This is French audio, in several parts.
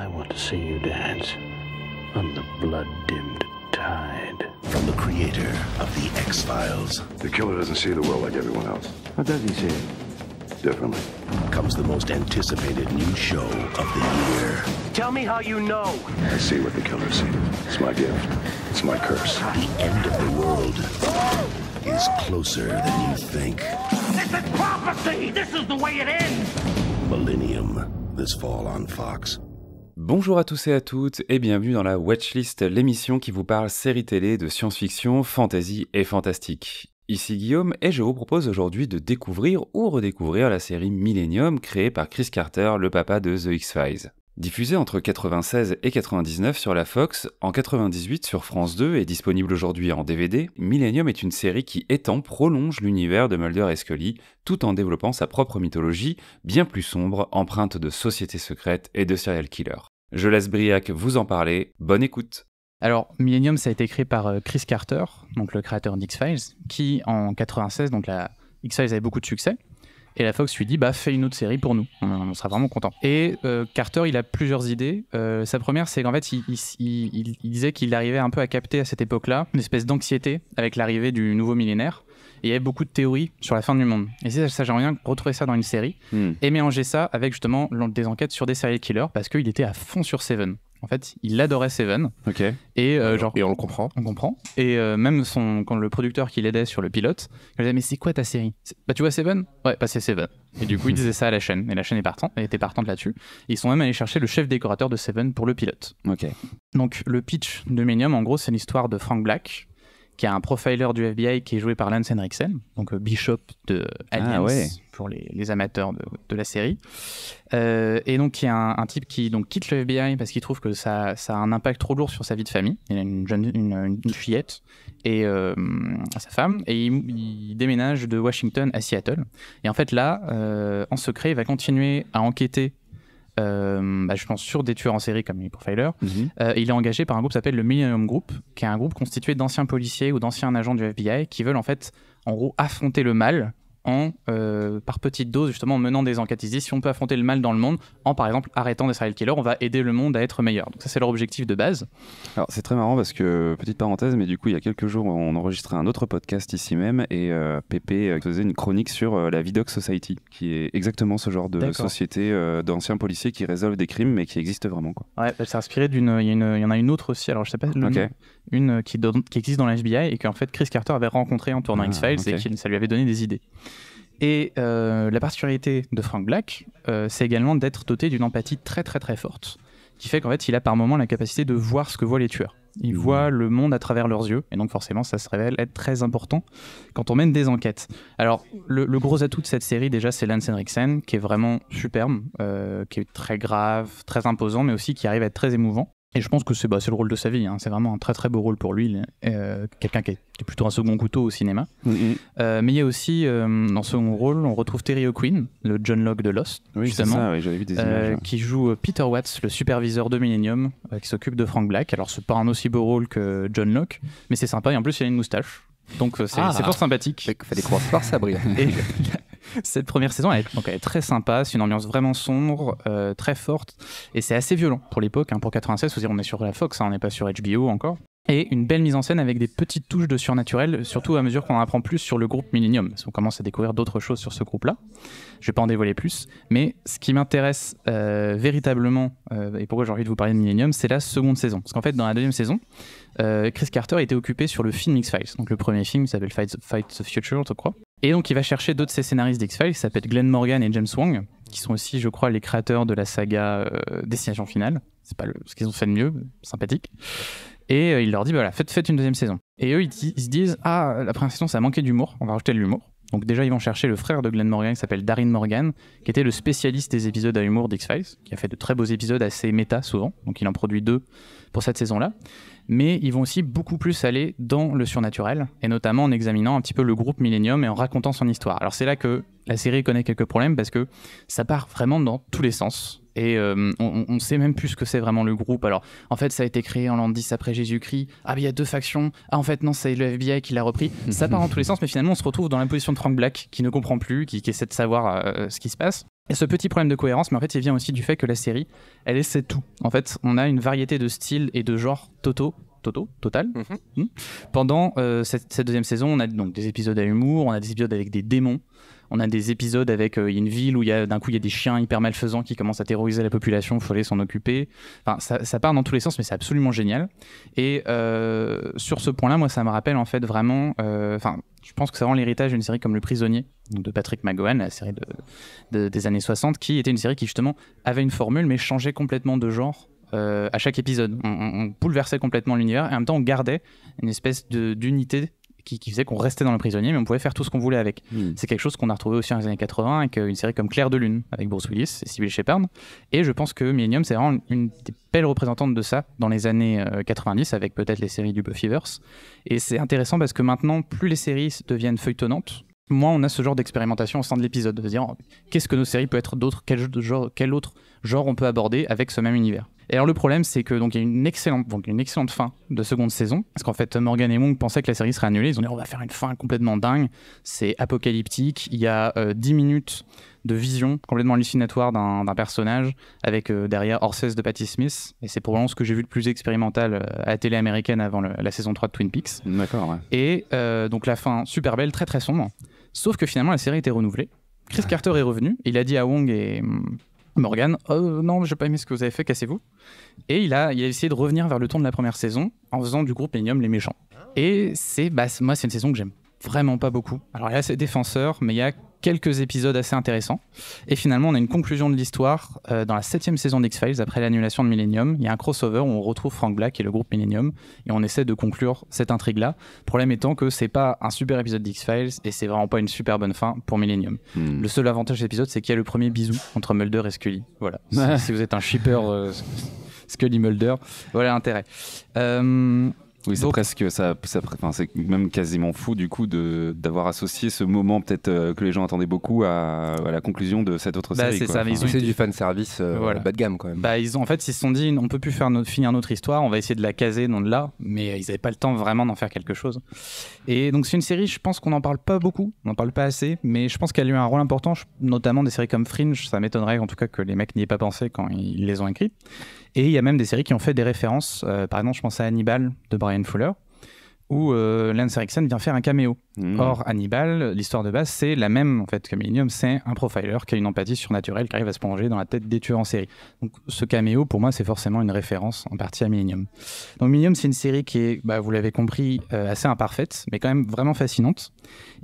I want to see you dance on the blood dimmed tide. From the creator of The X Files. The killer doesn't see the world like everyone else. How does he see it? Differently. Comes the most anticipated new show of the year. Tell me how you know. I see what the killer sees. It's my gift, it's my curse. The end of the world is closer than you think. This is prophecy! This is the way it ends! Millennium, this fall on Fox. Bonjour à tous et à toutes et bienvenue dans la Watchlist, l'émission qui vous parle séries télé de science-fiction, fantasy et fantastique. Ici Guillaume et je vous propose aujourd'hui de découvrir ou redécouvrir la série Millennium créée par Chris Carter, le papa de The X-Files. Diffusé entre 1996 et 99 sur la Fox, en 98 sur France 2 et disponible aujourd'hui en DVD, Millennium est une série qui étend, prolonge l'univers de Mulder et Scully tout en développant sa propre mythologie, bien plus sombre, empreinte de sociétés secrètes et de serial killers. Je laisse Briac vous en parler, bonne écoute alors, Millennium, ça a été créé par euh, Chris Carter, donc le créateur d'X-Files, qui en 96, donc la X-Files avait beaucoup de succès, et la Fox lui dit bah fais une autre série pour nous, on, sera vraiment content. Et euh, Carter il a plusieurs idées. Euh, sa première c'est qu'en fait il, disait qu'il arrivait un peu à capter à cette époque-là une espèce d'anxiété avec l'arrivée du nouveau millénaire. Et il y avait beaucoup de théories sur la fin du monde. Et ça, ça rien que retrouver ça dans une série hmm. et mélanger ça avec justement des enquêtes sur des serial killers parce qu'il était à fond sur Seven. En fait, il adorait Seven. Ok. Et, euh, genre, on le comprend. On comprend. Et euh, même son, quand le producteur qui l'aidait sur le pilote, il disait Mais c'est quoi ta série Bah, tu vois Seven Ouais, bah, c'est Seven. Et du coup, il disait ça à la chaîne. Et la chaîne est partante, elle était partante là-dessus. Ils sont même allés chercher le chef décorateur de Seven pour le pilote. Ok. Donc, le pitch de Minium, en gros, c'est l'histoire de Frank Black, qui est un profiler du FBI qui est joué par Lance Henriksen, donc euh, Bishop de ah, Aliens pour les, amateurs de, la série. Euh, et donc, il y un, un, type qui donc, quitte le FBI parce qu'il trouve que ça, ça, a un impact trop lourd sur sa vie de famille. Il a une, jeune, une, fillette et euh, sa femme, et il, déménage de Washington à Seattle. Et en fait, là, en secret, il va continuer à enquêter euh, bah, je pense, sur des tueurs en série comme les Profiler. Mhm. Euh, il est engagé par un groupe qui s'appelle le Millennium Group, qui est un groupe constitué d'anciens policiers ou d'anciens agents du FBI qui veulent en fait, en gros, affronter le mal en, euh, par petite dose, justement, en menant des enquêtes. si on peut affronter le mal dans le monde en, par exemple, arrêtant des serial killers, on va aider le monde à être meilleur. Donc, ça, c'est leur objectif de base. Alors, c'est très marrant parce que, petite parenthèse, mais du coup, il y a quelques jours, on enregistrait un autre podcast ici même et euh, Pépé euh, faisait une chronique sur euh, la Vidoc Society, qui est exactement ce genre de société d'anciens policiers qui résolvent des crimes mais qui existe vraiment. Quoi. Ouais, elle s'est inspirée d'une. Il y, en a une autre aussi, alors je sais pas le une euh, qui, existe dans l'FBI et qu'en fait Chris Carter avait rencontré en tournant ah, X-Files et qui ça lui avait donné des idées. Et euh, la particularité de Frank Black, euh, c'est également d'être doté d'une empathie très très très forte, qui fait qu'en fait il a par moments la capacité de voir ce que voient les tueurs. Il mmh. voit le monde à travers leurs yeux, et donc forcément ça se révèle être très important quand on mène des enquêtes. Alors le, gros atout de cette série déjà c'est Lance Henriksen, qui est vraiment superbe, qui est très grave, très imposant, mais aussi qui arrive à être très émouvant. Et je pense que c'est bah, le rôle de sa vie. Hein. C'est vraiment un très très beau rôle pour lui. Euh, quelqu'un qui est plutôt un second couteau au cinéma. Mm-hmm. Euh, mais il y a aussi, euh, dans ce rôle, on retrouve Terry O'Quinn, le John Locke de Lost, c'est ça, vu des images, hein. qui joue Peter Watts, le superviseur de Millennium, qui s'occupe de Frank Black. Alors n'est pas un aussi beau rôle que John Locke, mais c'est sympa. Et en plus, il a une moustache. Donc ah. c'est fort sympathique. Il fallait croire par ça, cette première saison, elle est, très sympa. C'est une ambiance vraiment sombre, euh, très forte. Et c'est assez violent pour l'époque. Hein. Pour 96, aussi dire, on est sur la Fox, hein, on n'est pas sur HBO encore. Et une belle mise en scène avec des petites touches de surnaturel, surtout à mesure qu'on apprend plus sur le groupe Millennium. On commence à découvrir d'autres choses sur ce groupe-là. Je ne vais pas en dévoiler plus. Mais ce qui m'intéresse euh, véritablement, euh, et pourquoi j'ai envie de vous parler de Millennium, c'est la seconde saison. Parce qu'en fait, dans la deuxième saison, Chris Carter était occupé sur le film X-Files. Donc le premier film s'appelle Fight, Fight the Future, je crois. Et donc il va chercher d'autres de ses scénaristes d'X-Files, qui s'appellent Glenn Morgan et James Wong, qui sont aussi, je crois, les créateurs de la saga euh, Destination Finale. C'est pas ce qu'ils ont fait de mieux, sympathique. Et euh, il leur dit, voilà, faites, une deuxième saison. Et eux, ils, se disent, ah, la première saison, ça a manqué d'humour, on va rajouter de l'humour. Donc déjà, ils vont chercher le frère de Glenn Morgan, qui s'appelle Darin Morgan, qui était le spécialiste des épisodes à humour d'X-Files, qui a fait de très beaux épisodes assez méta souvent, donc il en produit deux pour cette saison-là mais ils vont aussi beaucoup plus aller dans le surnaturel, et notamment en examinant un petit peu le groupe Millennium et en racontant son histoire. Alors c'est là que la série connaît quelques problèmes parce que ça part vraiment dans tous les sens. Et euh, on, ne sait même plus ce que c'est vraiment le groupe. Alors, en fait, ça a été créé en l'an 10 après Jésus-Christ. Ah, mais il y a deux factions. Ah, en fait, non, c'est le FBI qui l'a repris. Ça part dans tous les sens, mais finalement, on se retrouve dans la position de Frank Black, qui ne comprend plus, qui, essaie de savoir euh, ce qui se passe. Et ce petit problème de cohérence, mais en fait, il vient aussi du fait que la série, elle essaie tout. En fait, on a une variété de styles et de genres totaux Toto, total. Mhm. Hmm. Pendant euh, cette, deuxième saison, on a donc des épisodes à humour, on a des épisodes avec des démons, on a des épisodes avec euh, une ville où d'un coup il y a des chiens hyper malfaisants qui commencent à terroriser la population, il faut aller s'en occuper. Enfin, ça, part dans tous les sens, mais c'est absolument génial. Et euh, sur ce point-là, moi, ça me rappelle en fait vraiment. Euh, enfin, je pense que ça rend l'héritage d'une série comme Le Prisonnier de Patrick McGowan, la série des années 60, qui était une série qui justement avait une formule mais changeait complètement de genre à chaque épisode. On, bouleversait complètement l'univers et en même temps on gardait une espèce d'unité qui, faisait qu'on restait dans le prisonnier, mais on pouvait faire tout ce qu'on voulait avec. Hmm. C'est quelque chose qu'on a retrouvé aussi dans les années 80 avec euh, une série comme Claire de Lune, avec Bruce Willis et Sybil Shepard. Et je pense que Millennium, c'est vraiment une des belles représentantes de ça dans les années 90, euh, avec peut-être les séries du Buffyverse. Et c'est intéressant parce que maintenant, plus les séries deviennent feuilletonnantes, moins on a ce genre d'expérimentation au sein de l'épisode, de se dire oh, qu'est-ce que nos séries peuvent être d'autres, quel autre genre on peut aborder avec ce même univers. Et alors le problème, c'est que donc il y a une excellente, donc, une excellente fin de seconde saison, parce qu'en fait Morgan et Wong pensaient que la série serait annulée. Ils ont dit on va faire une fin complètement dingue, c'est apocalyptique. Il y a euh, dix 10 minutes de vision complètement hallucinatoire d'un personnage avec euh, derrière Orses de Patty Smith. Et c'est probablement ce que j'ai vu le plus expérimental euh, à télé américaine avant la saison 3 de Twin Peaks. D'accord, Et donc la fin super belle, très très sombre. Sauf que finalement la série était renouvelée. Chris Carter est revenu. Il a dit à Wong et mm, Morgan, oh non, j'ai pas aimé ce que vous avez fait, cassez-vous. Et il a, essayé de revenir vers le ton de la première saison en faisant du groupe Enium les méchants. Et c'est, bah, moi, c'est une saison que j'aime vraiment pas beaucoup. Alors il y a ses défenseurs, mais il y a quelques épisodes assez intéressants. Et finalement, on a une conclusion de l'histoire euh, dans la septième saison d'X-Files, après l'annulation de Millennium. Il y a un crossover où on retrouve Frank Black et le groupe Millennium, et on essaie de conclure cette intrigue-là. Problème étant que c'est pas un super épisode d'X-Files, et c'est vraiment pas une super bonne fin pour Millennium. Hmm. Le seul avantage de l'épisode, c'est qu'il y a le premier bisou entre Mulder et Scully. Voilà. si, vous êtes un shipper euh, Scully-Mulder, voilà l'intérêt. Euh... Oui, c'est presque ça, c'est même quasiment fou du coup de d'avoir associé ce moment peut-être euh, que les gens attendaient beaucoup à, la conclusion de cette autre bah, série. C'est du fan service euh, bas de gamme quand même. Bah, ils ont en fait ils se sont dit on peut plus faire finir notre histoire, on va essayer de la caser non de là, mais ils n'avaient pas le temps vraiment d'en faire quelque chose. Et donc c'est une série, je pense qu'on n'en parle pas beaucoup, on n'en parle pas assez, mais je pense qu'elle a eu un rôle important, notamment des séries comme Fringe. Ça m'étonnerait en tout cas que les mecs n'y aient pas pensé quand ils les ont écrites. Et il y a même des séries qui ont fait des références. Euh, par exemple, je pense à Hannibal de Brian Brian Fuller où euh, Lance Erickson vient faire un caméo. Hmm. Or, Hannibal, l'histoire de base, c'est la même en fait que Millennium, c'est un profiler qui a une empathie surnaturelle qui arrive à se plonger dans la tête des tueurs en série. Donc ce caméo, pour moi, c'est forcément une référence en partie à Millennium. Donc Millennium, c'est une série qui est, bah, vous l'avez compris, euh, assez imparfaite, mais quand même vraiment fascinante,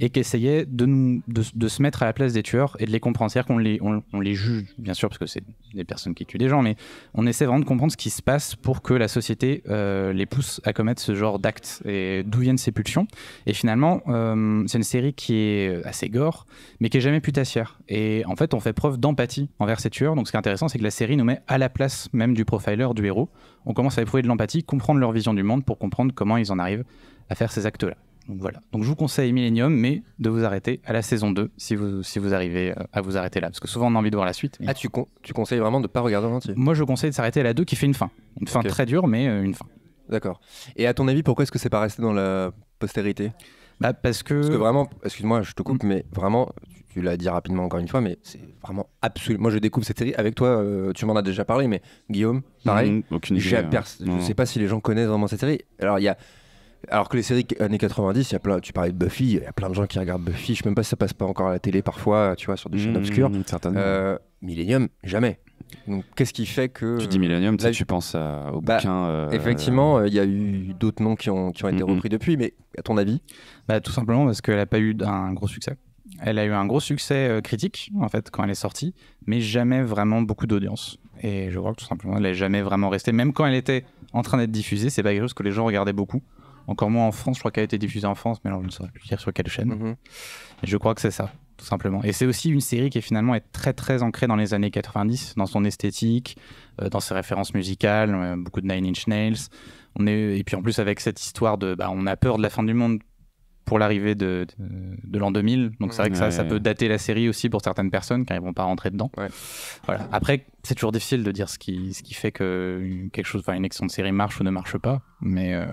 et qui essayait de, nous, de, se mettre à la place des tueurs et de les comprendre. C'est-à-dire qu'on les, juge, bien sûr, parce que c'est des personnes qui tuent des gens, mais on essaie vraiment de comprendre ce qui se passe pour que la société euh, les pousse à commettre ce genre d'actes. Et d'où viennent ces pulsions. Et finalement, euh, c'est une série qui est assez gore, mais qui est jamais putassière. Et en fait, on fait preuve d'empathie envers ces tueurs. Donc ce qui est intéressant, c'est que la série nous met à la place même du profiler, du héros. On commence à éprouver de l'empathie, comprendre leur vision du monde pour comprendre comment ils en arrivent à faire ces actes-là. Donc voilà. Donc je vous conseille Millennium, mais de vous arrêter à la saison 2 si vous, si vous arrivez euh, à vous arrêter là. Parce que souvent on a envie de voir la suite. Ah, tu, conseilles vraiment de ne pas regarder en entier Moi je conseille de s'arrêter à la 2 qui fait une fin. Une fin très dure, mais euh, une fin. D'accord. Et à ton avis, pourquoi est-ce que c'est pas resté dans la postérité bah parce que... Parce que vraiment, excuse-moi, je te coupe, mm. mais vraiment, tu, l'as dit rapidement encore une fois, mais c'est vraiment absolument... Moi, je découpe cette série avec toi, euh, tu m'en as déjà parlé, mais Guillaume, pareil, mmh, je mm. sais pas si les gens connaissent vraiment cette série. Alors, il y a... Alors que les séries années 90, y a plein, tu parlais de Buffy, il y a plein de gens qui regardent Buffy, je sais même pas si ça passe pas encore à la télé parfois, tu vois, sur des chaînes mm, obscures. Certainement. Euh, Millennium, jamais. Donc, qu'est-ce qui fait que. Tu dis Millennium, euh, tu penses au bah, bouquin. Euh, effectivement, euh, il y a eu d'autres noms qui ont, été mm-hmm. repris depuis, mais à ton avis bah, Tout simplement parce qu'elle n'a pas eu un gros succès. Elle a eu un gros succès critique, en fait, quand elle est sortie, mais jamais vraiment beaucoup d'audience. Et je crois que tout simplement, elle n'est jamais vraiment restée. Même quand elle était en train d'être diffusée, c'est pas quelque chose que les gens regardaient beaucoup. Encore moins en France, je crois qu'elle a été diffusée en France, mais alors je ne saurais plus dire sur quelle chaîne. Mm-hmm. je crois que c'est ça tout simplement. Et c'est aussi une série qui est finalement est très très ancrée dans les années 90, dans son esthétique, euh, dans ses références musicales, euh, beaucoup de Nine Inch Nails. On est, et puis en plus avec cette histoire de, bah, on a peur de la fin du monde pour l'arrivée de, de, l'an 2000. Donc c'est vrai que ça, ça peut dater la série aussi pour certaines personnes car ils vont pas rentrer dedans. Voilà. Après, c'est toujours difficile de dire ce qui, ce qui fait que quelque chose, une action de série marche ou ne marche pas. Mais euh,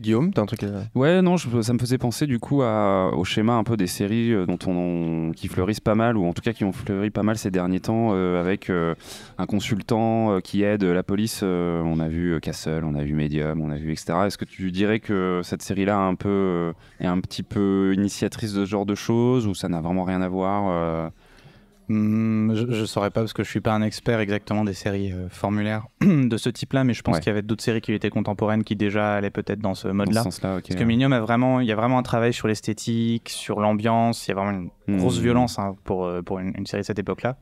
Guillaume, t'as un truc à... Ouais, non, ça me faisait penser du coup au schéma un peu des séries euh, dont on, qui fleurissent pas mal, ou en tout cas qui ont fleuri pas mal ces derniers temps, euh, avec euh, un consultant qui aide la police. on a vu Castle, on a vu Medium, on a vu etc. Est-ce que tu dirais que cette série-là un peu est un petit peu initiatrice de ce genre de choses, ou ça n'a vraiment rien à voir Hmm, je ne saurais pas parce que je suis pas un expert exactement des séries euh, formulaires de ce type-là, mais je pense qu'il y avait d'autres séries qui étaient contemporaines qui déjà allaient peut-être dans ce mode-là. parce que Minium, a vraiment, il y a vraiment un travail sur l'esthétique, sur l'ambiance. Il y a vraiment une hmm. grosse violence hein, pour euh, pour une, série de cette époque-là.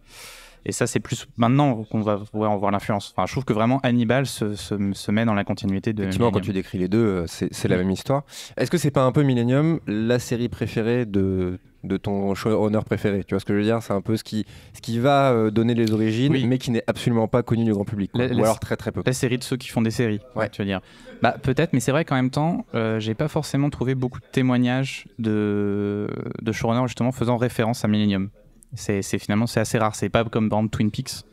Et ça, c'est plus maintenant qu'on va pouvoir voir l'influence. Enfin, je trouve que vraiment Hannibal se, met dans la continuité de. Effectivement, quand tu décris les deux, euh, c'est la mm. même histoire. Est-ce que c'est pas un peu Millennium, la série préférée de de ton showrunner préféré. Tu vois ce que je veux dire C'est un peu ce qui, ce qui va euh, donner les origines, mais qui n'est absolument pas connu du grand public. ou alors très très peu. La série de ceux qui font des séries, tu veux dire. Bah, Peut-être, mais c'est vrai qu'en même temps, je euh, j'ai pas forcément trouvé beaucoup de témoignages de, de showrunners justement faisant référence à Millennium. C'est finalement c'est assez rare. C'est pas comme par exemple Twin Peaks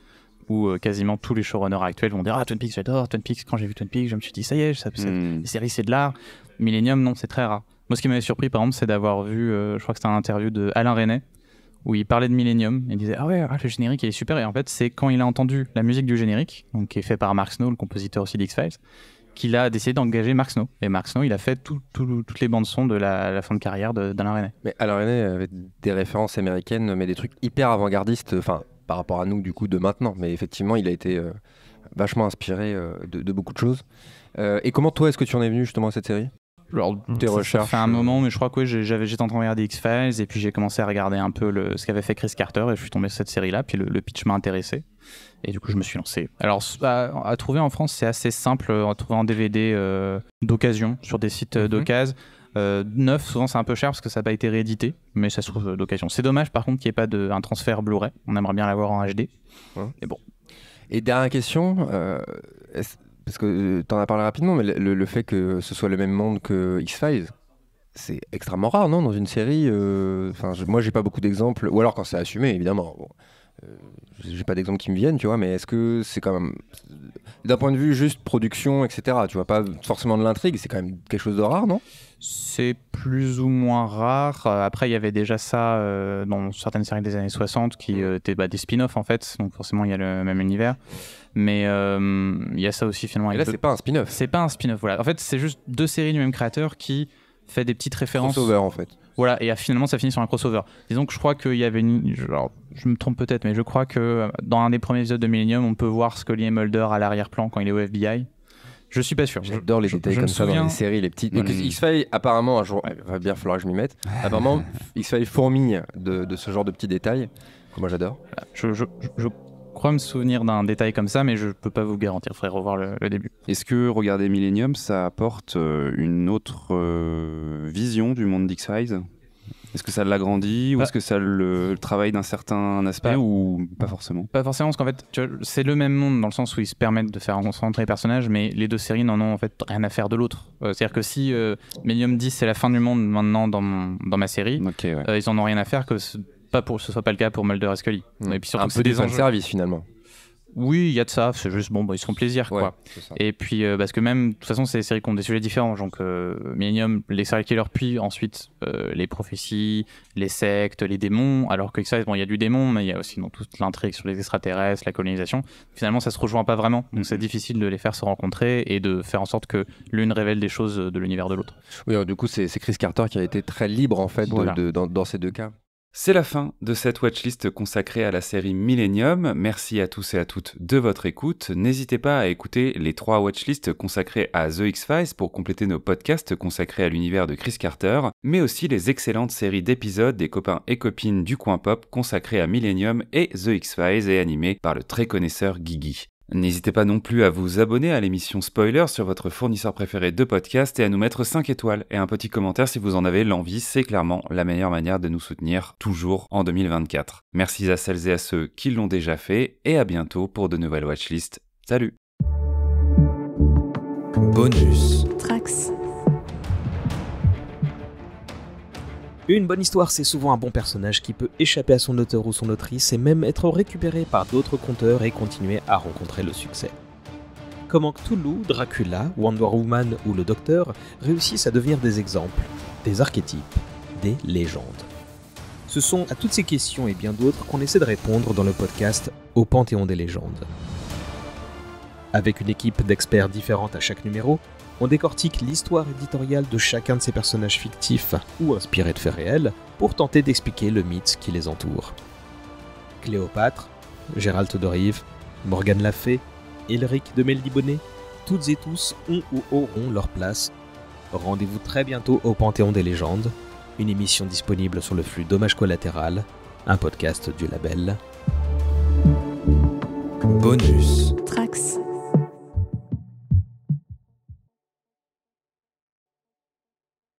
où euh, quasiment tous les showrunners actuels vont dire ah Twin Peaks j'adore Twin Peaks. Quand j'ai vu Twin Peaks, je me suis dit ça y est, hmm. les séries c'est de l'art. Millennium non, c'est très rare. Moi ce qui m'avait surpris par exemple, c'est d'avoir vu, euh, je crois que c'était un interview de Alain René où il parlait de Millennium et il disait ah ouais ah, le générique il est super et en fait c'est quand il a entendu la musique du générique donc qui est fait par Mark Snow le compositeur aussi d'X Files qu'il a décidé d'engager Mark Snow. Et Mark Snow, il a fait toutes les bandes son de la, fin de carrière d'Alain René. Mais Alain René avait des références américaines, mais des trucs hyper avant-gardistes, enfin, par rapport à nous, du coup, de maintenant. Mais effectivement, il a été euh, vachement inspiré euh, de, beaucoup de choses. Euh, et comment toi, est-ce que tu en es venu justement à cette série lors de recherches Ça fait un euh. moment, mais je crois que oui, j'avais, j'étais en train de regarder X-Files et puis j'ai commencé à regarder un peu le, ce qu'avait fait Chris Carter et je suis tombé sur cette série-là. Puis le, pitch m'a intéressé et du coup je me suis lancé. Alors à, trouver en France, c'est assez simple euh, à trouver en DVD euh, d'occasion sur des sites mhm. d'occasion. neuf, souvent c'est un peu cher parce que ça n'a pas été réédité, mais ça se trouve d'occasion. C'est dommage par contre qu'il n'y ait pas de, un transfert Blu-ray. On aimerait bien l'avoir en HD. Et bon. Et dernière question, euh, parce que euh, tu en as parlé rapidement, mais le, fait que ce soit le même monde que X-Files, c'est extrêmement rare, non Dans une série, euh, moi, j'ai pas beaucoup d'exemples, ou alors quand c'est assumé, évidemment. Euh, j'ai pas d'exemple qui me viennent, tu vois, mais est-ce que c'est quand même. D'un point de vue juste production, etc., tu vois, pas forcément de l'intrigue, c'est quand même quelque chose de rare, non C'est plus ou moins rare. Euh, après, il y avait déjà ça euh, dans certaines séries des années 60 qui étaient bah, des spin-offs, en fait, donc forcément, il y a le même univers. Mais il y a ça aussi finalement. Et là, c'est pas un spin-off. C'est pas un spin-off, voilà. En fait, c'est juste deux séries du même créateur qui fait des petites références. Crossover, en fait. Voilà, et finalement, ça finit sur un crossover. Disons que je crois qu'il y avait une. je me trompe peut-être, mais je crois que euh, dans un des premiers épisodes de Millennium, on peut voir Scully et Mulder à l'arrière-plan quand il est au FBI. Je suis pas sûr. J'adore les détails comme ça dans les séries, les petites. x apparemment, un jour, il va bien falloir que je m'y mette. Apparemment, X-Files fourmille de, de, ce genre de petits détails. que Moi, j'adore. Je, je, crois me souvenir d'un détail comme ça, mais je peux pas vous garantir. frère, faudrait revoir le, début. Est-ce que regarder Millennium, ça apporte euh, une autre euh, vision du monde d'X-Files est-ce que ça l'agrandit ou est-ce que ça le, travaille d'un certain aspect ou pas forcément Pas forcément, parce qu'en fait, c'est le même monde dans le sens où ils se permettent de faire rencontrer les personnages, mais les deux séries n'en ont en fait rien à faire de l'autre. Euh, c'est-à-dire que si Millennium 10 c'est la fin du monde maintenant dans, dans ma série, ils en ont rien à faire que pas pour, ce soit pas le cas pour Mulder et Scully. Et mm. puis surtout, un peu des de service finalement. Oui, il y a de ça. C'est juste, bon, bah, ils sont plaisir, quoi. Et puis, euh, parce que même, de toute façon, c'est des séries qui ont des sujets différents. Donc, euh, Millennium, les qui leur puis ensuite, euh, les prophéties, les sectes, les démons. Alors que ça, bon, il y a du démon, mais il y a aussi dans toute l'intrigue sur les extraterrestres, la colonisation. Finalement, ça se rejoint pas vraiment. Donc, c'est mm-hmm. difficile de les faire se rencontrer et de faire en sorte que l'une révèle des choses de l'univers de l'autre. Oui, du coup, c'est Chris Carter qui a été très libre, en fait, dans ces deux cas. C'est la fin de cette watchlist consacrée à la série Millennium. Merci à tous et à toutes de votre écoute. N'hésitez pas à écouter les trois watchlists consacrées à The X-Files pour compléter nos podcasts consacrés à l'univers de Chris Carter, mais aussi les excellentes séries d'épisodes des copains et copines du coin pop consacrées à Millennium et The X-Files et animées par le très connaisseur Guigui. N'hésitez pas non plus à vous abonner à l'émission Spoiler sur votre fournisseur préféré de podcast et à nous mettre 5 étoiles et un petit commentaire si vous en avez l'envie, c'est clairement la meilleure manière de nous soutenir toujours en 2024. Merci à celles et à ceux qui l'ont déjà fait et à bientôt pour de nouvelles watchlists. Salut Bonus Trax Une bonne histoire, c'est souvent un bon personnage qui peut échapper à son auteur ou son autrice et même être récupéré par d'autres conteurs et continuer à rencontrer le succès. Comment Cthulhu, Dracula, Wonder Woman ou le Docteur réussissent à devenir des exemples, des archétypes, des légendes. Ce sont à toutes ces questions et bien d'autres qu'on essaie de répondre dans le podcast Au Panthéon des légendes. Avec une équipe d'experts différente à chaque numéro, on décortique l'histoire éditoriale de chacun de ces personnages fictifs ou inspirés de faits réels pour tenter d'expliquer le mythe qui les entoure. Cléopâtre, Gérald de Rive, Morgane Lafay, Elric de Meldibonnet, toutes et tous ont ou auront leur place. Rendez-vous très bientôt au Panthéon des légendes, une émission disponible sur le flux dommage collatéral, un podcast du label. Bonus.